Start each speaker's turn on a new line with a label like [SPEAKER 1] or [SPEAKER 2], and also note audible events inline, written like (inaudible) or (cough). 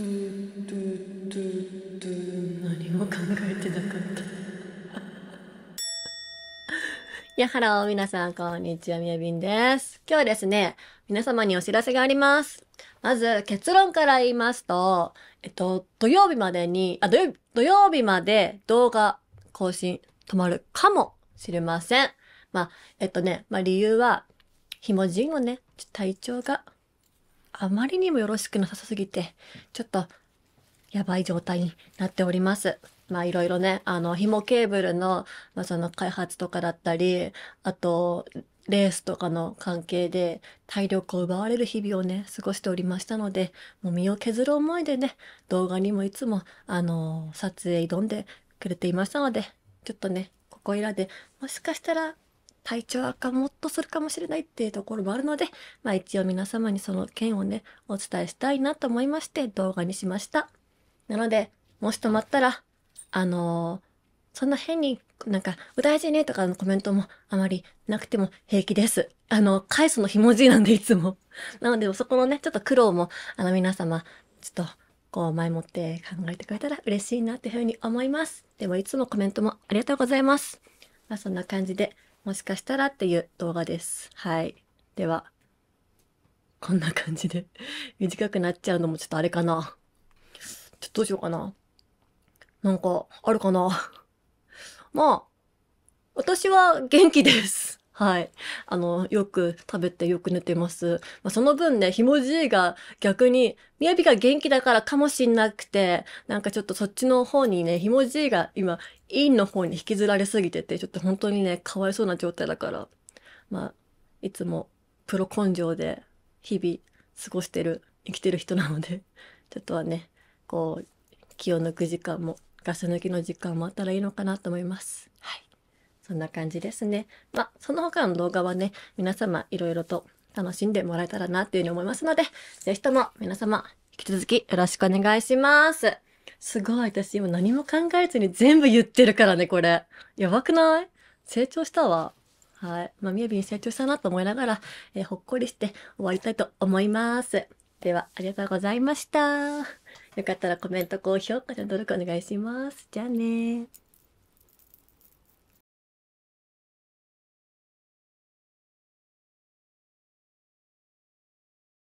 [SPEAKER 1] ゥゥゥゥ何も考えてなかった (laughs) やはろう、皆さん、こんにちは、みやびんです。今日はですね、皆様にお知らせがあります。まず、結論から言いますと、えっと、土曜日までに、あ、土曜日、土曜日まで動画更新止まるかもしれません。まあ、えっとね、まあ理由は、ひもじんをね、ちょ体調があまりにもよろしくなさすぎて、ちょっとやばい状態になっております。まあいろいろね、あの、紐ケーブルの、まあ、その開発とかだったり、あと、レースとかの関係で体力を奪われる日々をね、過ごしておりましたので、もう身を削る思いでね、動画にもいつも、あの、撮影挑んでくれていましたので、ちょっとね、ここいらで、もしかしたら体調悪化もっとするかもしれないっていうところもあるので、まあ一応皆様にその件をね、お伝えしたいなと思いまして動画にしました。なので、もし止まったら、あのー、そんな変になんか、う大事ねとかのコメントもあまりなくても平気です。あの、返すのひもじいなんでいつも。(laughs) なので、そこのね、ちょっと苦労も、あの皆様、ちょっと、こう前もって考えてくれたら嬉しいなっていうふうに思います。でもいつもコメントもありがとうございます。まあそんな感じで、もしかしたらっていう動画です。はい。では、こんな感じで (laughs) 短くなっちゃうのもちょっとあれかな。ちょっとどうしようかな。なんか、あるかな。まあ、私は元気です。はい。あの、よく食べてよく寝てます。まあ、その分ね、ひもじいが逆に、みやびが元気だからかもしんなくて、なんかちょっとそっちの方にね、ひもじいが今、陰の方に引きずられすぎてて、ちょっと本当にね、かわいそうな状態だから、まあ、いつもプロ根性で日々過ごしてる、生きてる人なので、(laughs) ちょっとはね、こう、気を抜く時間も、ガス抜きの時間もあったらいいのかなと思います。そんな感じですね。まあ、その他の動画はね、皆様いろいろと楽しんでもらえたらなっていうふうに思いますので、ぜひとも皆様引き続きよろしくお願いします。すごい。私今何も考えずに全部言ってるからね、これ。やばくない成長したわ。はい。まあ、みやびに成長したなと思いながら、えー、ほっこりして終わりたいと思います。では、ありがとうございました。よかったらコメント、高評価で努力お願いします。じゃあね